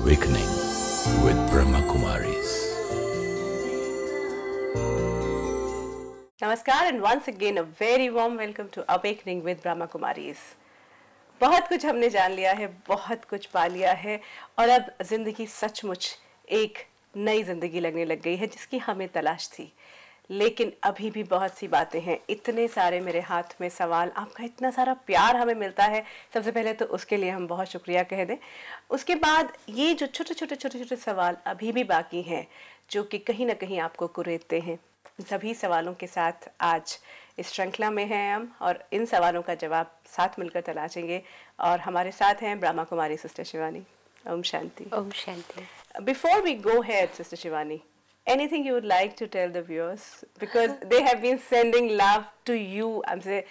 Awakening with Brahma Kumaris. नमस्कार and once again a very warm welcome to awakening with Brahma Kumaris बहुत कुछ हमने जान लिया है बहुत कुछ पा लिया है और अब ज़िंदगी सचमुच एक नई ज़िंदगी लगने लग गई है जिसकी हमें तलाश थी लेकिन अभी भी बहुत सी बातें हैं इतने सारे मेरे हाथ में सवाल आपका इतना सारा प्यार हमें मिलता है सबसे पहले तो उसके लिए हम बहुत शुक्रिया कह दें उसके बाद ये जो छोटे छोटे छोटे छोटे सवाल अभी भी बाकी हैं जो कि कहीं ना कहीं आपको कुरेदते हैं सभी सवालों के साथ आज इस श्रृंखला में हैं हम और इन सवालों का जवाब साथ मिलकर तलाशेंगे और हमारे साथ हैं ब्रह्मा कुमारी सिस्टर शिवानी ओम शांति ओम शांति before we go ahead sister Shivani anything you would like to tell the viewers because they have been sending love to you i'm saying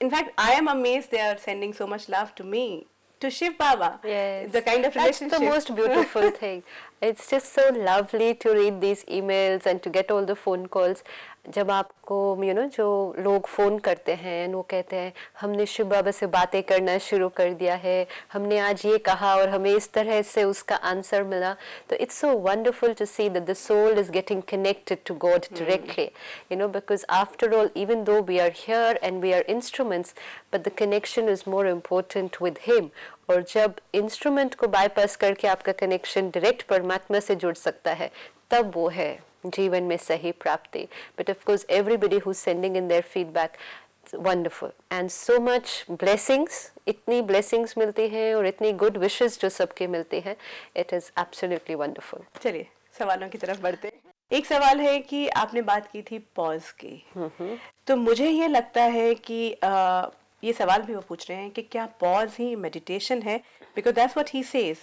in fact i am amazed they are sending so much love to me to Shiv Baba. Yes. The kind of relationship. That's the most beautiful thing. It's just so lovely to read these emails and to get all the phone calls. जब आपको you know जो लोग phone करते हैं वो कहते हैं हमने शिव बाबा से बातें करना शुरू कर दिया है हमने आज ये कहा और हमें इस तरह से उसका आंसर मिला तो it's so wonderful to see that the soul is getting connected to God directly you know because after all even though we are here and we are instruments but the connection is more important with him और जब instrument को bypass करके आपका connection direct परमात्मा से जुड़ सकता है तब वो है जीवन में सही प्राप्ति but of course everybody who sending in their feedback wonderful and so much blessings इतनी ब्लेसिंग्स मिलती हैं और इतनी गुड विशेज जो सबके मिलते हैं इट इज़ एब्सोल्युटली वंडरफुल चलिए सवालों की तरफ बढ़ते हैं एक सवाल है कि आपने बात की थी पॉज की तो मुझे ये लगता है कि आ, ये सवाल भी वो पूछ रहे हैं कि क्या पॉज ही मेडिटेशन है because that's what he says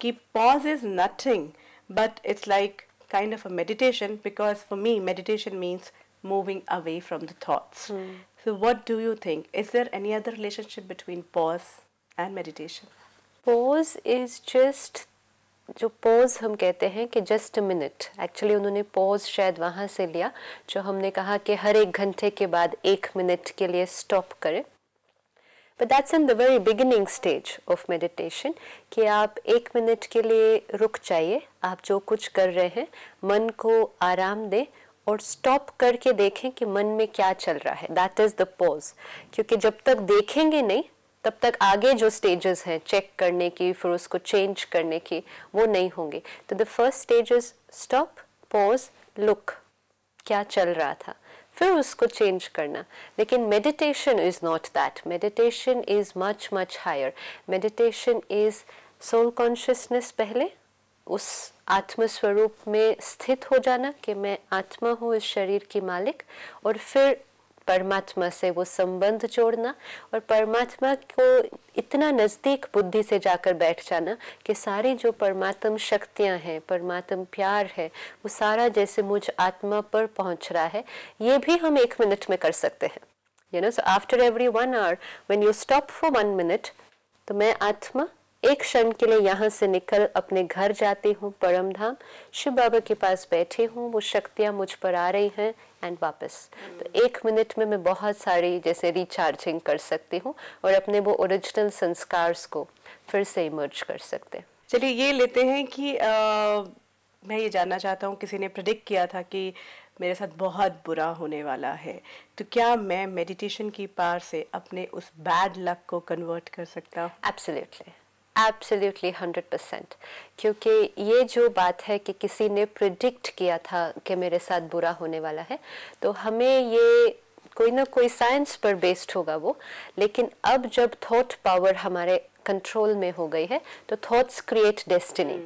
कि pause is nothing but it's like kind of a meditation because for me, meditation means moving away from the thoughts. Mm. So, what do you think? Is there any other relationship between pause and meditation? Pause is just जो pause हम कहते हैं कि just a minute actually उन्होंने pause शायद वहाँ से लिया जो हमने कहा कि हर एक घंटे के बाद एक मिनट के लिए स्टॉप करें but that's in the very beginning stage of meditation कि आप एक मिनट के लिए रुक जाइए आप जो कुछ कर रहे हैं मन को आराम दें और स्टॉप करके देखें कि मन में क्या चल रहा है दैट इज़ द पॉज क्योंकि जब तक देखेंगे नहीं तब तक आगे जो स्टेजेस हैं चेक करने की फिर उसको चेंज करने की वो नहीं होंगे तो the first stage is stop pause look क्या चल रहा था फिर उसको चेंज करना लेकिन meditation is not that meditation is much much higher meditation is soul consciousness पहले उस आत्मस्वरूप में स्थित हो जाना कि मैं आत्मा हूँ इस शरीर की मालिक और फिर परमात्मा से वो संबंध जोड़ना और परमात्मा को इतना नज़दीक बुद्धि से जाकर बैठ जाना कि सारी जो परमात्म शक्तियाँ हैं परमात्म प्यार है वो सारा जैसे मुझ आत्मा पर पहुँच रहा है ये भी हम एक मिनट में कर सकते हैं you know so after every one hour when you stop for one minute तो मैं आत्मा एक क्षण के लिए यहाँ से निकल अपने घर जाती हूँ परमधाम शिव बाबा के पास बैठी हूँ वो शक्तियाँ मुझ पर आ रही हैं एंड वापस तो एक मिनट में मैं बहुत सारी जैसे रिचार्जिंग कर सकती हूँ और अपने वो ओरिजिनल संस्कार्स को फिर से इमर्ज कर सकते हैं चलिए ये लेते हैं कि आ, मैं ये जानना चाहता हूँ किसी ने प्रडिक्ट किया था कि मेरे साथ बहुत बुरा होने वाला है तो क्या मैं मेडिटेशन की पार से अपने उस बैड लक को कन्वर्ट कर सकता हूँ एब्सोल्युटली एब्सोल्युटली हंड्रेड परसेंट क्योंकि ये जो बात है कि किसी ने प्रिडिक्ट किया था कि मेरे साथ बुरा होने वाला है तो हमें ये कोई ना कोई साइंस पर बेस्ड होगा वो लेकिन अब जब थॉट पावर हमारे कंट्रोल में हो गई है तो थॉट्स क्रिएट डेस्टिनी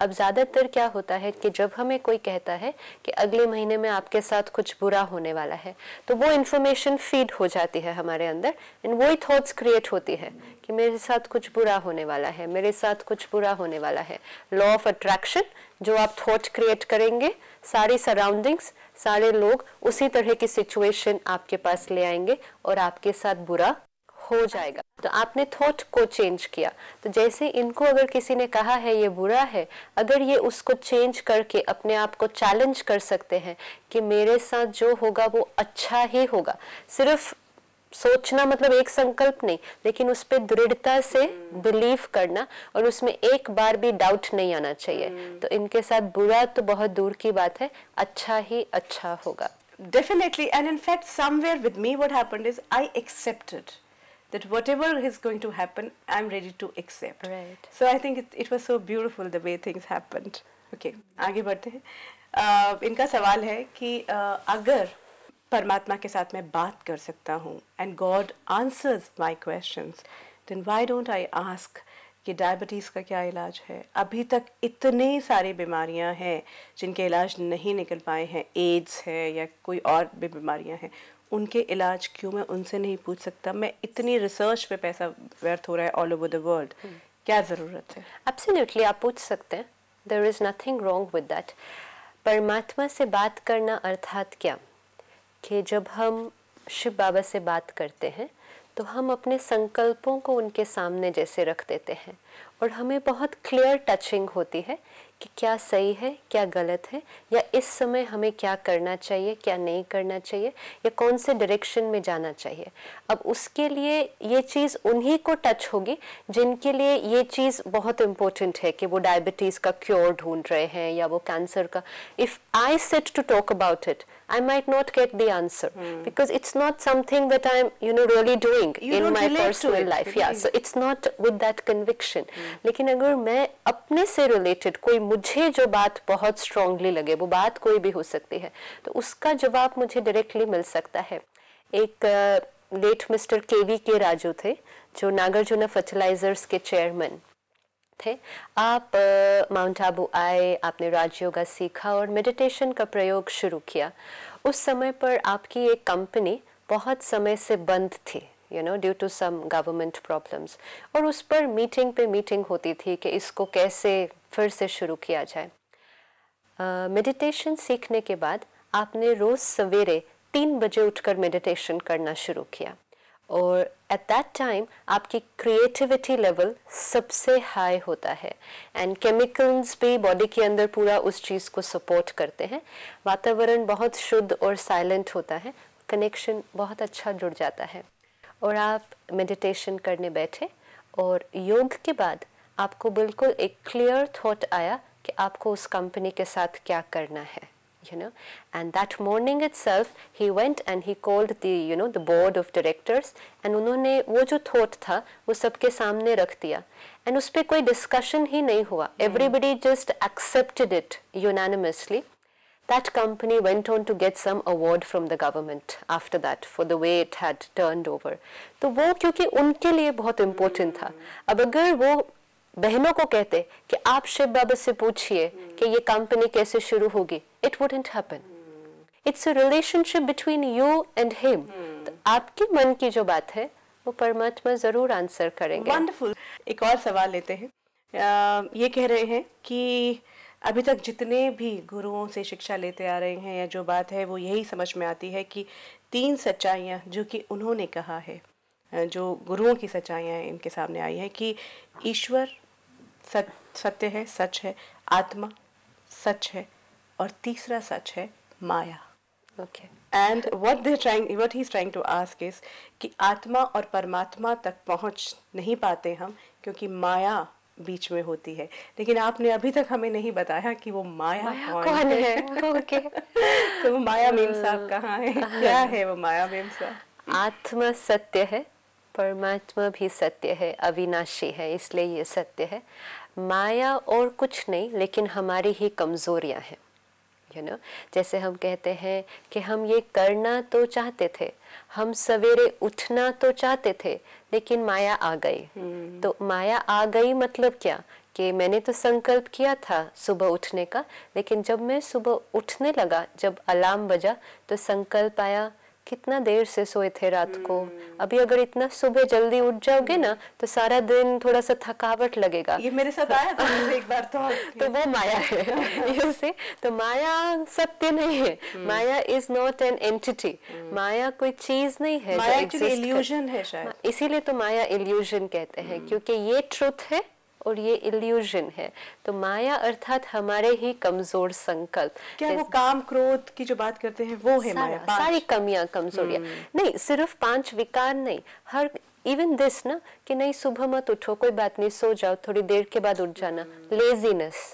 अब ज़्यादातर क्या होता है कि जब हमें कोई कहता है कि अगले महीने में आपके साथ कुछ बुरा होने वाला है तो वो इन्फॉर्मेशन फीड हो जाती है हमारे अंदर एंड वही थॉट्स क्रिएट होती है कि मेरे साथ कुछ बुरा होने वाला है मेरे साथ कुछ बुरा होने वाला है लॉ ऑफ अट्रैक्शन जो आप थॉट क्रिएट करेंगे सारी सराउंडिंग्स सारे लोग उसी तरह की सिचुएशन आपके पास ले आएंगे और आपके साथ बुरा हो जाएगा तो आपने थॉट को चेंज किया तो जैसे इनको अगर किसी ने कहा है ये बुरा है अगर ये उसको चेंज करके अपने आप को चैलेंज कर सकते हैं कि मेरे साथ जो होगा वो अच्छा ही होगा सिर्फ सोचना मतलब एक संकल्प नहीं लेकिन उस पर दृढ़ता से बिलीव हम्म। करना और उसमें एक बार भी डाउट नहीं आना चाहिए हम्म। तो इनके साथ बुरा तो बहुत दूर की बात है अच्छा ही अच्छा होगा definitely and in fact somewhere with me what happened is i accepted that whatever is going to happen, I'm ready to accept. Right. So I think it, it was so beautiful the way things happened. Okay, आगे बढ़ते हैं uh, इनका सवाल है कि uh, अगर परमात्मा के साथ मैं बात कर सकता हूँ and God answers my question then why don't I ask कि डायबिटीज़ का क्या इलाज है अभी तक इतने सारे बीमारियां हैं जिनके इलाज नहीं निकल पाए हैं एड्स है या कोई और भी बीमारियां हैं उनके इलाज क्यों मैं उनसे नहीं पूछ सकता मैं इतनी रिसर्च पे पैसा व्यर्थ हो रहा है ऑल ओवर द वर्ल्ड क्या ज़रूरत है एब्सोल्युटली आप पूछ सकते हैं there is nothing wrong with that परमात्मा से बात करना अर्थात क्या कि जब हम शिव बाबा से बात करते हैं तो हम अपने संकल्पों को उनके सामने जैसे रख देते हैं और हमें बहुत क्लियर टचिंग होती है कि क्या सही है क्या गलत है या इस समय हमें क्या करना चाहिए क्या नहीं करना चाहिए या कौन से डायरेक्शन में जाना चाहिए अब उसके लिए ये चीज़ उन्हीं को टच होगी जिनके लिए ये चीज़ बहुत इम्पोर्टेंट है कि वो डायबिटीज़ का क्योर ढूंढ रहे हैं या वो कैंसर का if I set to talk about it I might not get the answer hmm. because it's not something that I'm, you know, really doing you in my personal life. Yeah, so it's not with that conviction. Mm. लेकिन अगर मैं अपने से related कोई मुझे जो बात बहुत स्ट्रांगली लगे वो बात कोई भी हो सकती है तो उसका जवाब मुझे डायरेक्टली मिल सकता है एक लेट मिस्टर के वी के राजू थे जो नागार्जुना फर्टिलाइजर्स के चेयरमैन थे आप माउंट आबू आए आपने राजयोग सीखा और मेडिटेशन का प्रयोग शुरू किया उस समय पर आपकी एक कंपनी बहुत समय से बंद थी you know due to some government problems और उस पर मीटिंग पे मीटिंग होती थी कि इसको कैसे फिर से शुरू किया जाए मेडिटेशन uh, सीखने के बाद आपने रोज़ सवेरे तीन बजे उठकर मेडिटेशन करना शुरू किया और एट दैट टाइम आपकी क्रिएटिविटी लेवल सबसे हाई होता है एंड केमिकल्स भी बॉडी के अंदर पूरा उस चीज़ को सपोर्ट करते हैं वातावरण बहुत शुद्ध और साइलेंट होता है कनेक्शन बहुत अच्छा जुड़ जाता है और आप मेडिटेशन करने बैठे और योग के बाद आपको बिल्कुल एक क्लियर थॉट आया कि आपको उस कंपनी के साथ क्या करना है you know and that morning itself he went and he called the you know the board of directors and उन्होंने वो जो थॉट था वो सबके सामने रख दिया एंड उस पर कोई डिस्कशन ही नहीं हुआ everybody just accepted it unanimously That company went on to get some award from the government after that for the way it had turned over. तो वो क्योंकि उनके लिए बहुत important था अब अगर वो बहनों को कहते कि आप शिव बाबा से पूछिए कि ये कंपनी कैसे शुरू होगी it wouldn't happen it's a relationship between you and him आपके मन की जो बात है वो परमात्मा जरूर आंसर करेंगे वंडरफुल एक और सवाल लेते हैं ये कह रहे हैं कि अभी तक जितने भी गुरुओं से शिक्षा लेते आ रहे हैं या जो बात है वो यही समझ में आती है कि तीन सच्चाइयाँ जो कि उन्होंने कहा है जो गुरुओं की सच्चाइयाँ इनके सामने आई है कि ईश्वर सत सत्य है सच है आत्मा सच है और तीसरा सच है माया okay and what they trying what he is trying to ask is कि आत्मा और परमात्मा तक पहुंच नहीं पाते हम क्योंकि माया बीच में होती है लेकिन आपने अभी तक हमें नहीं बताया कि वो माया, माया कौन, कौन है, है? ओके तो वो माया मेम साहब कहाँ है क्या है वो माया मेम साहब आत्मा सत्य है परमात्मा भी सत्य है अविनाशी है इसलिए ये सत्य है माया और कुछ नहीं लेकिन हमारी ही कमजोरियां हैं यू नो जैसे हम कहते हैं कि हम ये करना तो चाहते थे हम सवेरे उठना तो चाहते थे लेकिन माया आ गई हम्म। तो माया आ गई मतलब क्या कि मैंने तो संकल्प किया था सुबह उठने का लेकिन जब मैं सुबह उठने लगा जब अलार्म बजा तो संकल्प आया कितना देर से सोए थे रात को हम्म। अभी अगर इतना सुबह जल्दी उठ जाओगे ना तो सारा दिन थोड़ा सा थकावट लगेगा ये मेरे साथ आया था एक बार तो तो वो माया है यू सी तो माया सत्य नहीं है hmm. Maya is not an entity माया कोई चीज नहीं है माया इल्यूजन है शायद हाँ, इसीलिए तो माया इल्यूजन कहते हैं हम्म। क्योंकि ये ट्रुथ है और ये इल्यूजन है तो माया अर्थात हमारे ही कमजोर संकल्प क्या वो काम क्रोध की जो बात करते हैं वो है सारा, माया सारी कमियां कमजोरियां हम्म। नहीं सिर्फ पांच विकार नहीं हर इवन दिस ना कि नहीं सुबह मत उठो कोई बात नहीं सो जाओ थोड़ी देर के बाद उठ जाना लेजीनेस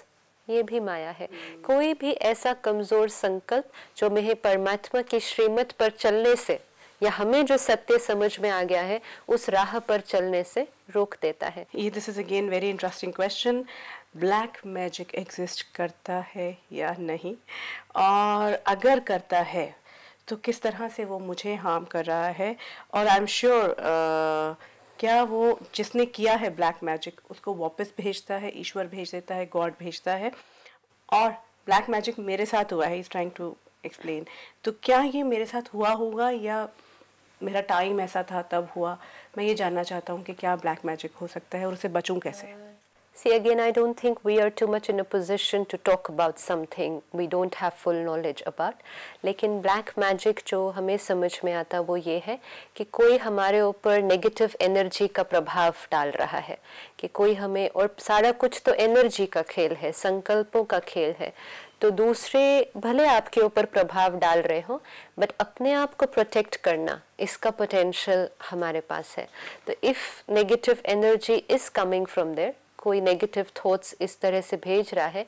ये भी माया है हम्म। कोई भी ऐसा कमजोर संकल्प जो मेरे परमात्मा की श्रीमत पर चलने से या हमें जो सत्य समझ में आ गया है उस राह पर चलने से रोक देता है ये this is again very interesting question black magic exist करता है या नहीं और अगर करता है तो किस तरह से वो मुझे हार्म कर रहा है और आई एम श्योर क्या वो जिसने किया है ब्लैक मैजिक उसको वापस भेजता है ईश्वर भेज देता है गॉड भेजता है और ब्लैक मैजिक मेरे साथ हुआ है इज ट्राइंग टू एक्सप्लेन तो क्या ये मेरे साथ हुआ होगा या मेरा टाइम ऐसा था तब हुआ मैं ये जानना चाहता हूँ कि क्या ब्लैक मैजिक हो सकता है और उसे बचूँ कैसे see again I don't think we are too much in a position to talk about something we don't have full knowledge about लेकिन ब्लैक मैजिक जो हमें समझ में आता वो ये है कि कोई हमारे ऊपर नेगेटिव एनर्जी का प्रभाव डाल रहा है कि कोई हमें और सारा कुछ तो एनर्जी का खेल है संकल्पों का खेल है तो दूसरे भले आपके ऊपर प्रभाव डाल रहे हो बट अपने आप को प्रोटेक्ट करना इसका पोटेंशियल हमारे पास है तो if negative energy is coming from there कोई नेगेटिव थॉट्स इस तरह से भेज रहा है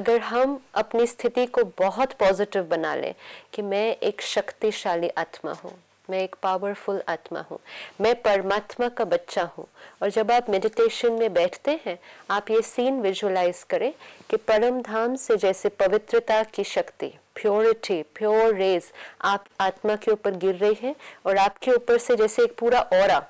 अगर हम अपनी स्थिति को बहुत पॉजिटिव बना लें कि मैं एक शक्तिशाली आत्मा हूँ मैं एक पावरफुल आत्मा हूँ मैं परमात्मा का बच्चा हूँ और जब आप मेडिटेशन में बैठते हैं आप ये सीन विजुलाइज करें कि परम धाम से जैसे पवित्रता की शक्ति प्योरिटी प्योर रेज आप आत्मा के ऊपर गिर रही है और आपके ऊपर से जैसे एक पूरा और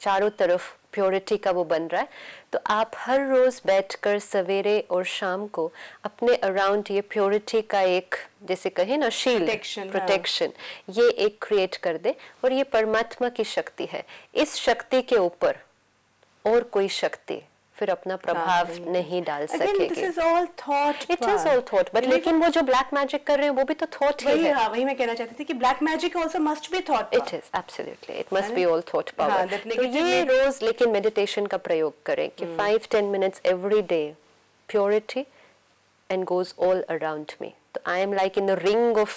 चारों तरफ प्योरिटी का वो बन रहा है तो आप हर रोज़ बैठकर सवेरे और शाम को अपने अराउंड ये प्योरिटी का एक जैसे कहें ना शील प्रोटेक्शन हाँ। ये एक क्रिएट कर दे और ये परमात्मा की शक्ति है इस शक्ति के ऊपर और कोई शक्ति फिर अपना प्रभाव नहीं डाल सकेंगे लेकिन वो जो ब्लैक मैजिक कर रहे हैं वो भी तो थॉट ही है हाँ, वही मैं कहना चाहती थी कि black magic also must be thought it is absolutely it must be all thought power तो ये रोज लेकिन मेडिटेशन का प्रयोग करें कि 5 10 minutes every day purity and goes all around me तो I am like in the ring of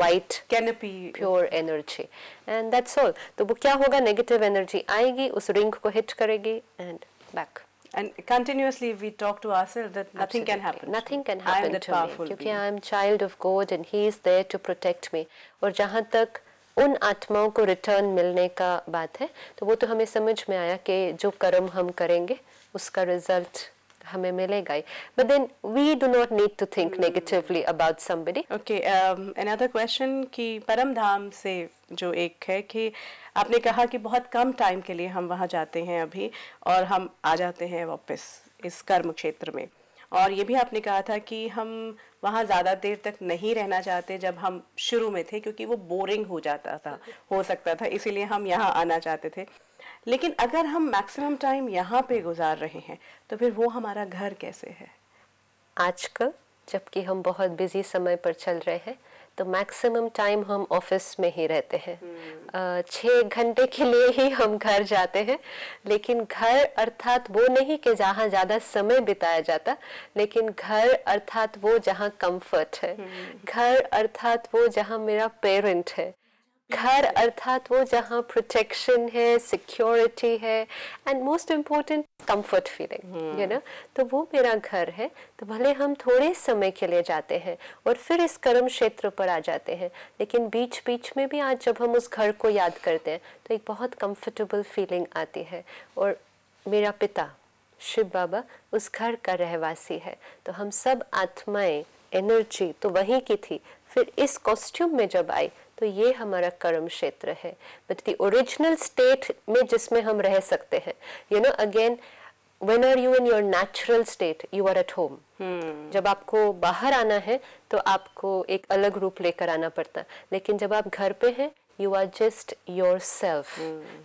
white canopy pure energy and that's all तो वो क्या होगा नेगेटिव एनर्जी आएगी उस रिंग को हिट करेगी and back And continuously we talk to ourselves that nothing Absolutely. can happen. Nothing can happen to me because i am child of god and he is there to protect me aur jahan tak उन आत्माओं को return मिलने का बात है तो वो तो हमें समझ में आया कि जो कर्म हम करेंगे उसका रिजल्ट हमें मिलेगा ही but then we do not need to think negatively about somebody okay another question कि परम धाम से जो एक है कि आपने कहा कि बहुत कम टाइम के लिए हम वहाँ जाते हैं अभी और हम आ जाते हैं वापस इस कर्म क्षेत्र में और ये भी आपने कहा था कि हम वहाँ ज़्यादा देर तक नहीं रहना चाहते जब हम शुरू में थे क्योंकि वो बोरिंग हो जाता था हो सकता था इसीलिए हम यहाँ आना चाहते थे लेकिन अगर हम मैक्सिमम टाइम यहाँ पे गुजार रहे हैं तो फिर वो हमारा घर कैसे है आजकल जबकि हम बहुत बिजी समय पर चल रहे हैं तो मैक्सिमम टाइम हम ऑफिस में ही रहते हैं छः घंटे के लिए ही हम घर जाते हैं लेकिन घर अर्थात वो नहीं कि जहाँ ज़्यादा समय बिताया जाता लेकिन घर अर्थात वो जहाँ कंफर्ट है हम्म। घर अर्थात वो जहाँ मेरा पेरेंट है घर अर्थात वो जहाँ प्रोटेक्शन है सिक्योरिटी है and most important comfort feeling you know तो वो मेरा घर है तो भले हम थोड़े समय के लिए जाते हैं और फिर इस कर्म क्षेत्र पर आ जाते हैं लेकिन बीच बीच में भी आज जब हम उस घर को याद करते हैं तो एक बहुत कंफर्टेबल फीलिंग आती है और मेरा पिता शिव बाबा उस घर का रहवासी है तो हम सब आत्माएं एनर्जी तो वहीं की थी फिर इस कॉस्ट्यूम में जब आई तो ये हमारा कर्म क्षेत्र है बट द ओरिजिनल स्टेट में जिसमें हम रह सकते हैं you know again when are you in your natural state you are at home जब आपको बाहर आना है तो आपको एक अलग रूप लेकर आना पड़ता है लेकिन जब आप घर पे हैं you are just yourself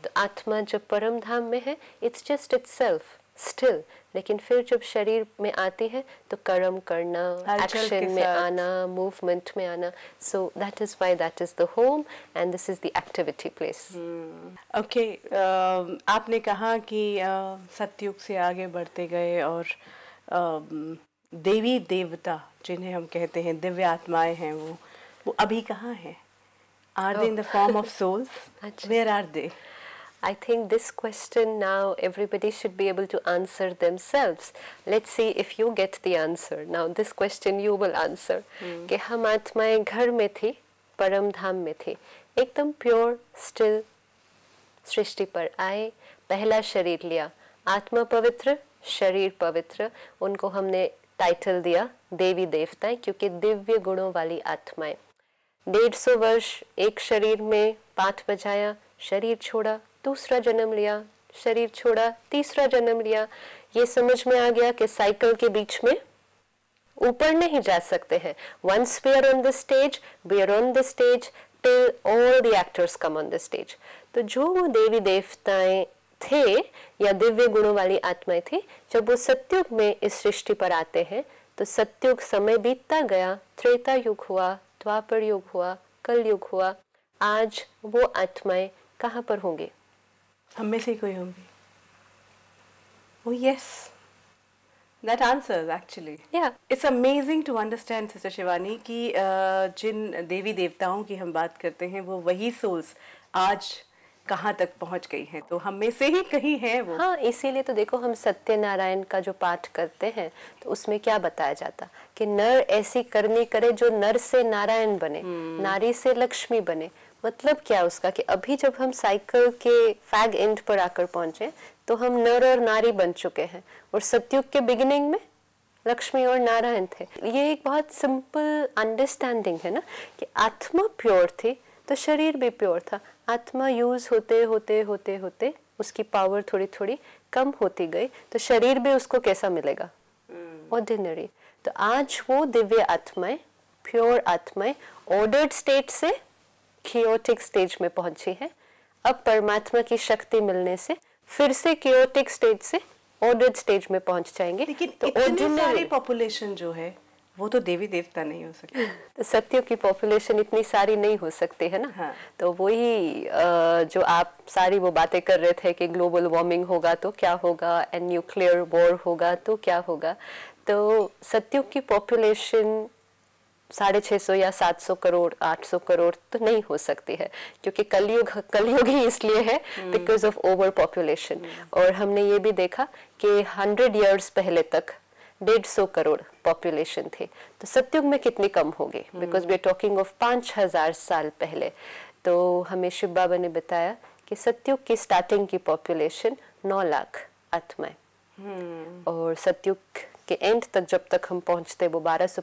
तो आत्मा जब परम धाम में है it's just itself still लेकिन फिर जब शरीर में आती है तो कर्म करना एक्शन में आना मूवमेंट में आना so that is why that is the home and this is the activity place okay आपने कहा कि uh, सत्युग से आगे बढ़ते गए और uh, देवी देवता जिन्हें हम कहते हैं दिव्य आत्माएं हैं वो वो अभी कहाँ हैं are they in the form of souls where are they I think this question now everybody should be able to answer themselves. Let's see if you get the answer. Now this question you will answer. Hmm. कि हम आत्माएं घर में थी परम धाम में थी एकदम प्योर स्टिल सृष्टि पर आए पहला शरीर लिया आत्मा पवित्र शरीर पवित्र उनको हमने टाइटल दिया देवी देवताएं क्योंकि दिव्य गुणों वाली आत्माएं डेढ़ सौ वर्ष एक शरीर में पाठ बजाया शरीर छोड़ा दूसरा जन्म लिया शरीर छोड़ा तीसरा जन्म लिया ये समझ में आ गया कि साइकिल के बीच में ऊपर नहीं जा सकते हैं once we are on the stage we are on the stage till all the actors come on the stage तो जो वो देवी देवताएं थे या दिव्य गुणों वाली आत्माएं थी जब वो सत्युग में इस सृष्टि पर आते हैं तो सत्युग समय बीतता गया त्रेता युग हुआ द्वापर युग हुआ कल युग हुआ आज वो आत्माएं कहाँ पर होंगी हम में से कोई होंगी oh yes that answer actually Yeah. It's amazing to understand, Sister Shivani, कि uh, जिन देवी देवताओं की हम बात करते हैं वो वही सोल्स आज कहाँ तक पहुँच गई हैं तो हम में से ही कहीं है वो हाँ इसीलिए तो देखो हम सत्यनारायण का जो पाठ करते हैं तो उसमें क्या बताया जाता कि नर ऐसी करनी करे जो नर से नारायण बने हम्म। नारी से लक्ष्मी बने मतलब क्या उसका कि अभी जब हम साइकिल के फैग एंड पर आकर पहुंचे तो हम नर और नारी बन चुके हैं और सत्युग के बिगिनिंग में लक्ष्मी और नारायण थे ये एक बहुत सिंपल अंडरस्टैंडिंग है ना कि आत्मा प्योर थी तो शरीर भी प्योर था आत्मा यूज होते होते होते होते उसकी पावर थोड़ी थोड़ी कम होती गई तो शरीर भी उसको कैसा मिलेगा ऑर्डिनरी हम्म। mm. तो आज वो दिव्य आत्माएं प्योर आत्माएं ऑर्डर्ड स्टेट से क्योटिक स्टेज में पहुंची है अब परमात्मा की शक्ति मिलने से फिर से क्योटिक स्टेज से ऑर्डर्ड स्टेज में पहुंच जाएंगे लेकिन तो सारी पॉपुलेशन जो है वो तो देवी देवता नहीं हो सकती तो सत्यों की पॉपुलेशन इतनी सारी नहीं हो सकती है ना हाँ। तो वही जो आप सारी वो बातें कर रहे थे कि ग्लोबल वार्मिंग होगा तो क्या होगा एंड न्यूक्लियर वॉर होगा तो क्या होगा तो सत्यों की पॉपुलेशन साढ़े छः सौ या सात सौ करोड़ आठ सौ करोड़ तो नहीं हो सकती है क्योंकि कलयुग कलयुग ही इसलिए है बिकॉज ऑफ ओवर पॉपुलेशन और हमने ये भी देखा कि हंड्रेड ईयर्स पहले तक डेढ़ सौ करोड़ पॉपुलेशन थे तो सत्युग में कितनी कम होगी because we are talking of पाँच हजार साल पहले तो हमें शिव बाबा ने बताया कि सत्युग की स्टार्टिंग की पॉपुलेशन नौ लाख आत्माएं हम्म। और सत्युग के एंड तक जब तक हम पहुंचते वो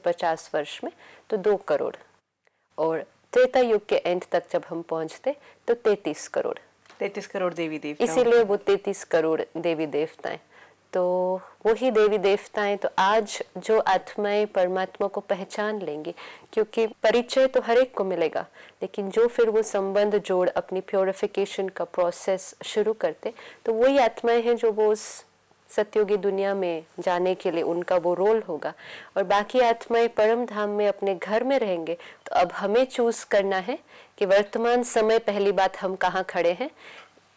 पचास वर्ष में तो दो करोड़ और त्रेता युग के एंड तक जब हम पहुंचते तो तैतीस करोड़ तैतीस करोड़ देवी देवता इसीलिए वो तैतीस करोड़ देवी देवताएं तो वही देवी देवताएं तो आज जो आत्माएं परमात्मा को पहचान लेंगी क्योंकि परिचय तो हर एक को मिलेगा लेकिन जो फिर वो संबंध जोड़ अपनी प्योरिफिकेशन का प्रोसेस शुरू करते तो वही आत्माएं हैं जो वो उस सत्योगी दुनिया में जाने के लिए उनका वो रोल होगा और बाकी आत्माएं परम धाम में अपने घर में रहेंगे तो अब हमें चूज करना है कि वर्तमान समय पहली बात हम कहाँ खड़े हैं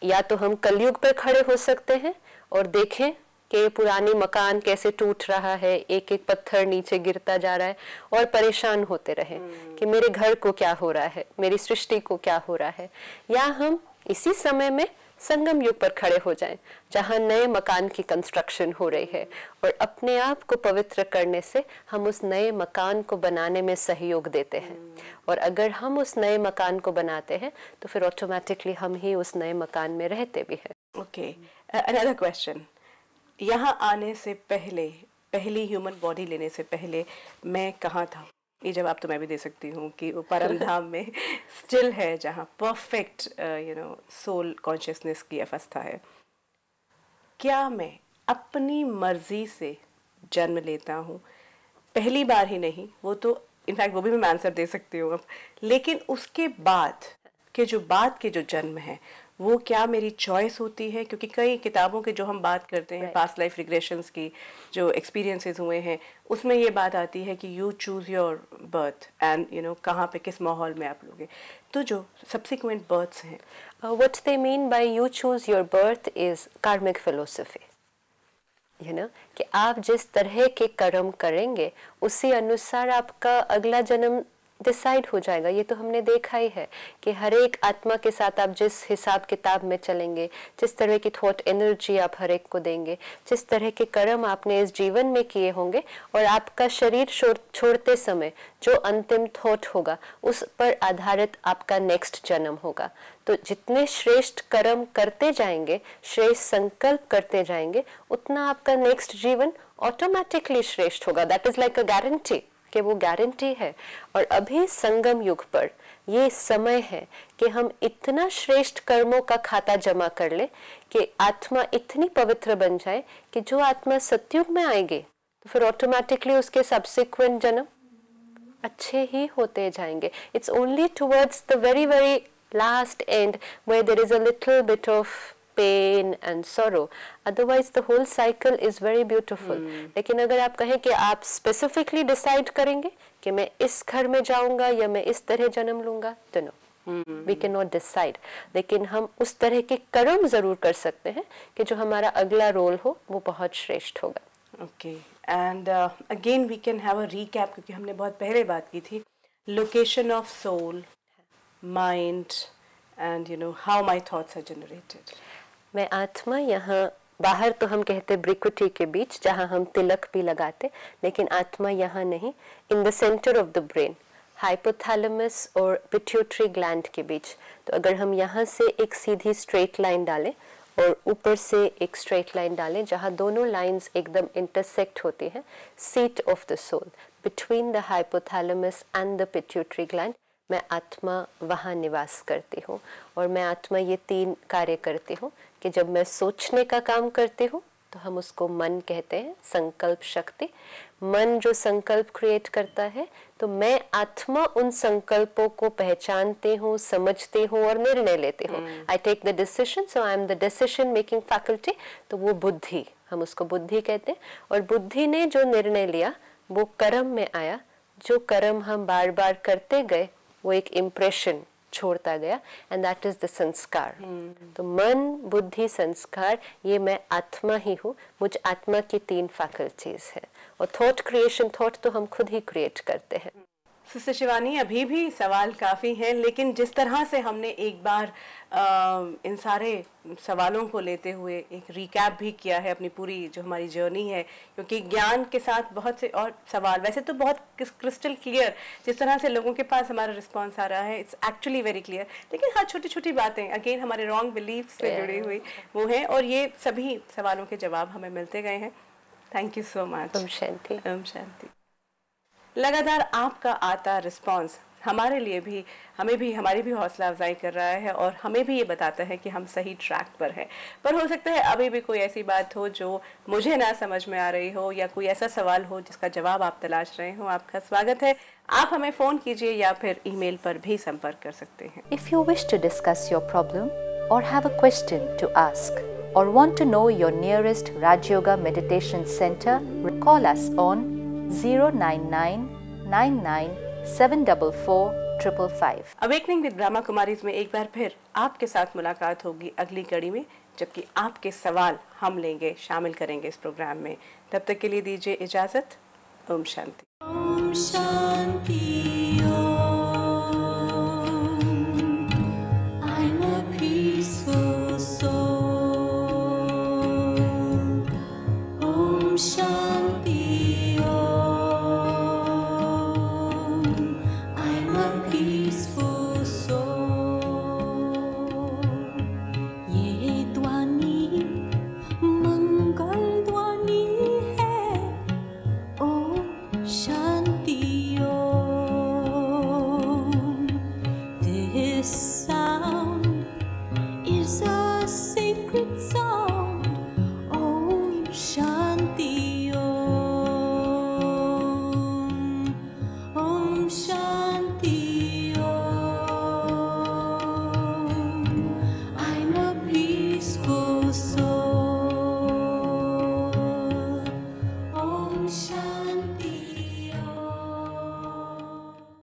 या तो हम कलयुग पर खड़े हो सकते हैं और देखें कि पुरानी मकान कैसे टूट रहा है एक एक पत्थर नीचे गिरता जा रहा है और परेशान होते रहे hmm. कि मेरे घर को क्या हो रहा है मेरी सृष्टि को क्या हो रहा है या हम इसी समय में संगम युग पर खड़े हो जाएं, जहां नए मकान की कंस्ट्रक्शन हो रही है और अपने आप को पवित्र करने से हम उस नए मकान को बनाने में सहयोग देते हैं और अगर हम उस नए मकान को बनाते हैं तो फिर ऑटोमेटिकली हम ही उस नए मकान में रहते भी हैं ओके अनदर क्वेश्चन यहाँ आने से पहले पहली ह्यूमन बॉडी लेने से पहले मैं कहाँ था ये जवाब तो मैं भी दे सकती हूँ कि वो परम धाम में स्टिल है जहाँ perfect you know soul consciousness की अवस्था है क्या मैं अपनी मर्जी से जन्म लेता हूँ पहली बार ही नहीं वो तो इनफैक्ट वो भी मैं आंसर दे सकती हूँ अब लेकिन उसके बाद के जो बाद के जो जन्म है वो क्या मेरी चॉइस होती है क्योंकि कई किताबों के जो हम बात करते हैं पास्ट लाइफ रिग्रेशंस की जो एक्सपीरियंसेस हुए हैं उसमें ये बात आती है कि you choose your birth and you know कहाँ पे किस माहौल में आप लोगे तो जो सब्सिक्वेंट बर्थ्स हैं what they mean by you choose your birth is karmic philosophy you know कि आप जिस तरह के कर्म करेंगे उसी अनुसार आपका अगला जन्म डिसाइड हो जाएगा ये तो हमने देखा ही है कि हर एक आत्मा के साथ आप जिस हिसाब किताब में चलेंगे जिस तरह की थॉट एनर्जी आप हर एक को देंगे जिस तरह के कर्म आपने इस जीवन में किए होंगे और आपका शरीर छोड़ते समय जो अंतिम थॉट होगा उस पर आधारित आपका नेक्स्ट जन्म होगा तो जितने श्रेष्ठ कर्म करते जाएंगे श्रेष्ठ संकल्प करते जाएंगे उतना आपका नेक्स्ट जीवन ऑटोमेटिकली श्रेष्ठ होगा that is like a guarantee कि वो गारंटी है और अभी संगम युग पर ये समय है कि हम इतना श्रेष्ठ कर्मों का खाता जमा कर ले कि आत्मा इतनी पवित्र बन जाए कि जो आत्मा सत्युग में आएगी तो फिर ऑटोमेटिकली उसके सब्सिक्वेंट जन्म अच्छे ही होते जाएंगे it's only towards the very very last end way there is a little bit of pain and sorrow otherwise the whole cycle is very beautiful hmm. लेकिन अगर आप कहें कि आप specifically decide करेंगे कि मैं इस घर में जाऊंगा या मैं इस तरह जन्म लूंगा तो no we can not decide लेकिन हम उस तरह के कर्म जरूर कर सकते हैं कि जो हमारा अगला रोल हो वो बहुत श्रेष्ठ होगा okay and again we can have a recap क्योंकि हमने बहुत पहले बात की थी location of soul mind and you know how my thoughts are generated मैं आत्मा यहाँ बाहर तो हम कहते ब्रिकुटी के बीच जहाँ हम तिलक भी लगाते लेकिन आत्मा यहाँ नहीं in the centre of the brain hypothalamus और पिट्यूटरी ग्लैंड के बीच तो अगर हम यहाँ से एक सीधी स्ट्रेट लाइन डालें और ऊपर से एक स्ट्रेट लाइन डालें जहाँ दोनों लाइंस एकदम इंटरसेक्ट होती हैं seat of the soul between the hypothalamus and the pituitary gland मैं आत्मा वहाँ निवास करती हूँ और मैं आत्मा ये तीन कार्य करती हूँ कि जब मैं सोचने का काम करती हूँ तो हम उसको मन कहते हैं संकल्प शक्ति मन जो संकल्प क्रिएट करता है तो मैं आत्मा उन संकल्पों को पहचानते हूँ समझते हूँ और निर्णय लेते हूँ I take the decision so I am the decision making faculty तो वो बुद्धि हम उसको बुद्धि कहते हैं और बुद्धि ने जो निर्णय लिया वो कर्म में आया जो कर्म हम बार बार करते गए वो एक इम्प्रेशन छोड़ता गया एंड दैट इज द संस्कार हम्म। तो मन बुद्धि संस्कार ये मैं आत्मा ही हूँ मुझ आत्मा की तीन फैकल्टीज है और थॉट क्रिएशन थॉट तो हम खुद ही क्रिएट करते हैं हम्म। सिस्टर शिवानी अभी भी सवाल काफ़ी हैं लेकिन जिस तरह से हमने एक बार आ, इन सारे सवालों को लेते हुए एक रिकैप भी किया है अपनी पूरी जो हमारी जर्नी है क्योंकि ज्ञान के साथ बहुत से और सवाल वैसे तो बहुत क्रिस्टल क्लियर जिस तरह से लोगों के पास हमारा रिस्पांस आ रहा है इट्स एक्चुअली वेरी क्लियर लेकिन हाँ छोटी छोटी बातें अगेन हमारे रॉन्ग बिलीफ से जुड़ी हुई वो हैं और ये सभी सवालों के जवाब हमें मिलते गए हैं थैंक यू सो मच ओम शांति ओम शांति लगातार आपका आता रिस्पॉन्स हमारे लिए भी हमें भी हमारी भी हौसला अफजाई कर रहा है और हमें भी ये बताता है कि हम सही ट्रैक पर हैं पर हो सकता है अभी भी कोई ऐसी बात हो जो मुझे ना समझ में आ रही हो या कोई ऐसा सवाल हो जिसका जवाब आप तलाश रहे हो आपका स्वागत है आप हमें फ़ोन कीजिए या फिर ईमेल पर भी संपर्क कर सकते हैं if you wish to discuss your problem or have a question to ask or want to know your nearest Rajyoga meditation centre call call on zero nine nine nine nine seven double four triple five awakening with Brahma Kumari में एक बार फिर आपके साथ मुलाकात होगी अगली कड़ी में जबकि आपके सवाल हम लेंगे शामिल करेंगे इस प्रोग्राम में तब तक के लिए दीजिए इजाज़त ओम शांति ओम शांति